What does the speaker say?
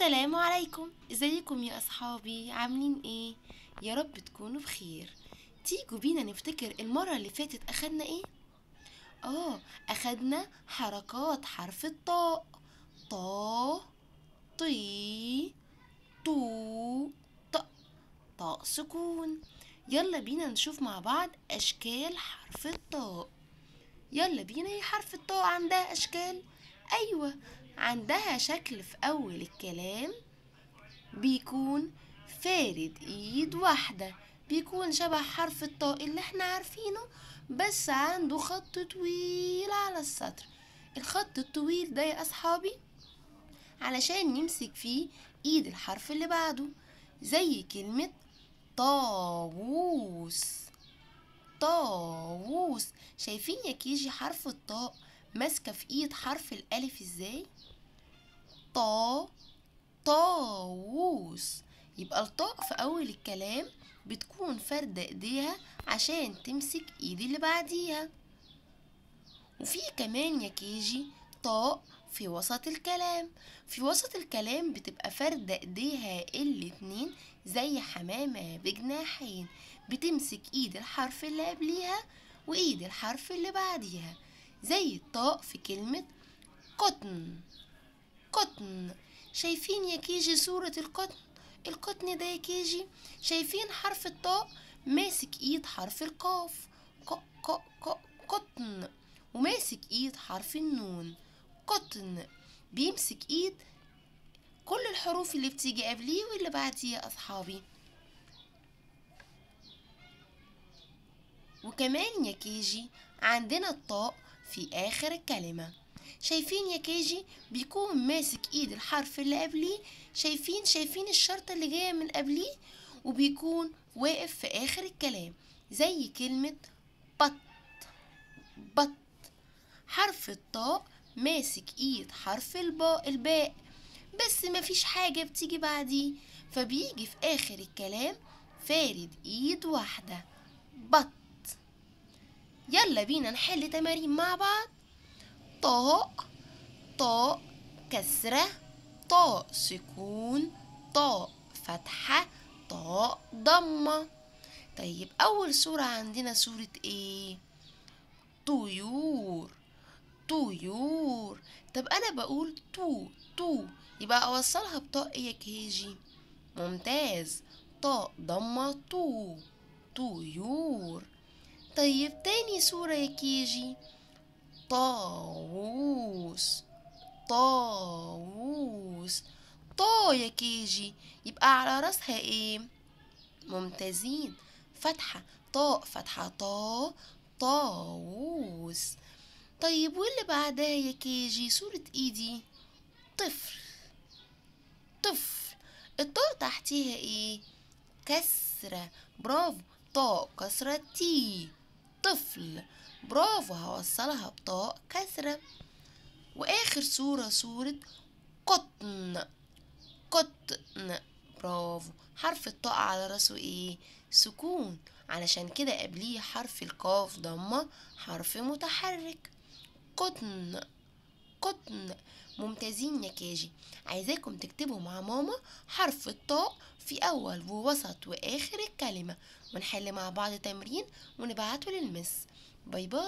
السلام عليكم ازيكم يا اصحابي عاملين ايه يا رب تكونوا بخير تيجوا بينا نفتكر المره اللي فاتت اخدنا ايه اه اخدنا حركات حرف الطاء طا طي طو طاء طاء سكون يلا بينا نشوف مع بعض اشكال حرف الطاء يلا بينا ايه حرف الطاء عندها اشكال ايوه عندها شكل في أول الكلام بيكون فارد إيد واحدة بيكون شبه حرف الطاء اللي احنا عارفينه بس عنده خط طويل على السطر الخط الطويل ده يا أصحابي علشان نمسك فيه إيد الحرف اللي بعده زي كلمة طاووس طاووس شايفين يا كيجي حرف الطاء ماسكة في ايد حرف الألف ازاي؟ طا طاووس يبقى الطاء في أول الكلام بتكون فردة إيديها عشان تمسك إيد اللي بعديها وفي كمان يا كيجي طاء في وسط الكلام في وسط الكلام بتبقى فردة إيديها الاتنين زي حمامة بجناحين بتمسك إيد الحرف اللي قبليها وإيد الحرف اللي بعديها زي الطاء في كلمة قطن القطن شايفين يا كيجي صورة القطن القطن ده يا كيجي شايفين حرف الطاء ماسك ايد حرف القاف ق ق ق قطن وماسك ايد حرف النون قطن بيمسك ايد كل الحروف اللي بتيجي قبليه واللي بعديه يا اصحابي وكمان يا كيجي عندنا الطاء في اخر الكلمه شايفين يا كيجي بيكون ماسك ايد الحرف اللي قبليه شايفين شايفين الشرطة اللي جاية من قبليه وبيكون واقف في اخر الكلام زي كلمة بط بط حرف الطاء ماسك ايد حرف الباء الباء بس مفيش حاجة بتيجي بعديه فبيجي في آخر الكلام فارد إيد واحدة بط يلا بينا نحل تمارين مع بعض طاء طاء كسرة طاء سكون طاء فتحة طاء ضمة طيب أول سورة عندنا سورة إيه؟ طيور طيور طب أنا بقول تو تو يبقى أوصلها بطاء إيه يا كيجي ممتاز طاء ضمة تو طيور طيب تاني سورة يا كيجي طاووس طاووس طا يا كيجي يبقى على راسها ايه ممتازين فتحة طاء فتحة طا طاووس طيب واللي بعدها يا كيجي صورة ايدي طفل طفل الطاء تحتيها ايه كسرة برافو طاء كسرة تي طفل برافو هوصلها بطاء كسرة وآخر صورة صورة قطن قطن برافو حرف الطاء على راسه ايه سكون علشان كده قبليه حرف القاف ضمة حرف متحرك قطن قطن ممتازين يا كاجي عايزاكم تكتبوا مع ماما حرف الطاء في أول ووسط وآخر الكلمة ونحل مع بعض تمرين ونبعته للمس 拜拜。